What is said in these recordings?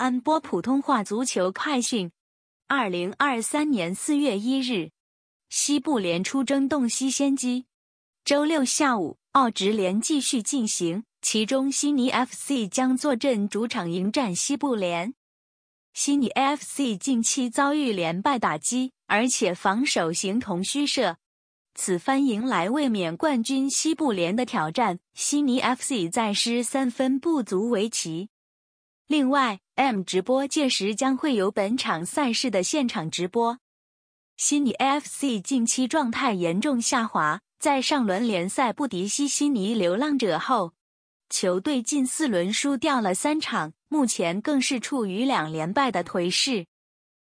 安波普通话足球快讯：二零二三年四月一日，西部联出征洞悉先机。周六下午，澳职联继续进行，其中悉尼 FC 将坐镇主场迎战西部联。悉尼 FC 近期遭遇连败打击，而且防守形同虚设，此番迎来卫冕冠军西部联的挑战，悉尼 FC 再失三分不足为奇。另外，M 直播届时将会有本场赛事的现场直播。悉尼 AFC 近期状态严重下滑，在上轮联赛不敌西悉尼流浪者后，球队近四轮输掉了三场，目前更是处于两连败的颓势。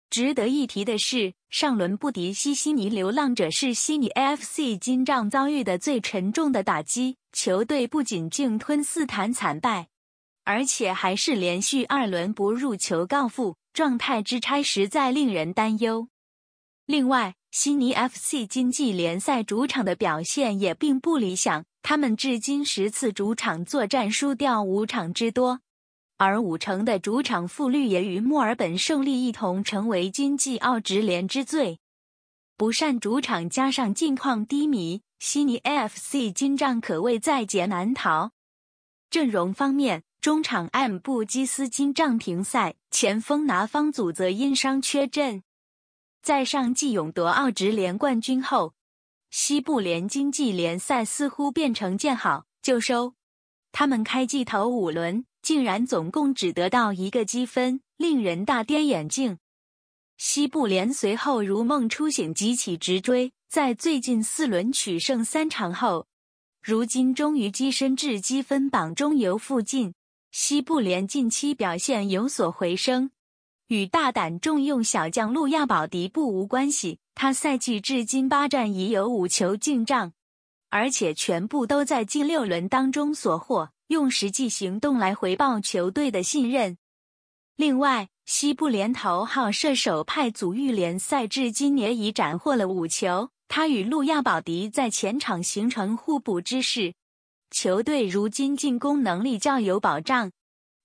值得一提的是，上轮不敌西悉尼流浪者是悉尼 AFC 今仗遭遇的最沉重的打击，球队不仅净吞四坛惨败。而且还是连续二轮不入球告负，状态之差实在令人担忧。另外，悉尼 F C 经济联赛主场的表现也并不理想，他们至今十次主场作战输掉五场之多，而五成的主场负率也与墨尔本胜利一同成为经济澳职联之最。不善主场加上近况低迷，悉尼 F C 金帐可谓在劫难逃。阵容方面。中场 M 布基斯金暂停赛，前锋拿方祖则因伤缺阵。在上季勇夺澳职联冠军后，西部联经济联赛似乎变成见好就收。他们开季头五轮竟然总共只得到一个积分，令人大跌眼镜。西部联随后如梦初醒，急起直追，在最近四轮取胜三场后，如今终于跻身至积分榜中游附近。西部联近期表现有所回升，与大胆重用小将路亚保迪不无关系。他赛季至今八战已有五球进账，而且全部都在近六轮当中所获，用实际行动来回报球队的信任。另外，西部联头号射手派祖玉联赛至今年已斩获了五球，他与路亚保迪在前场形成互补之势。球队如今进攻能力较有保障，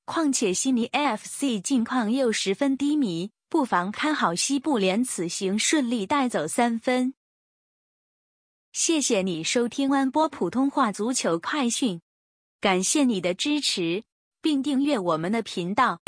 况且悉尼 AFC 近况又十分低迷，不妨看好西部联此行顺利带走三分。谢谢你收听安波普通话足球快讯，感谢你的支持，并订阅我们的频道。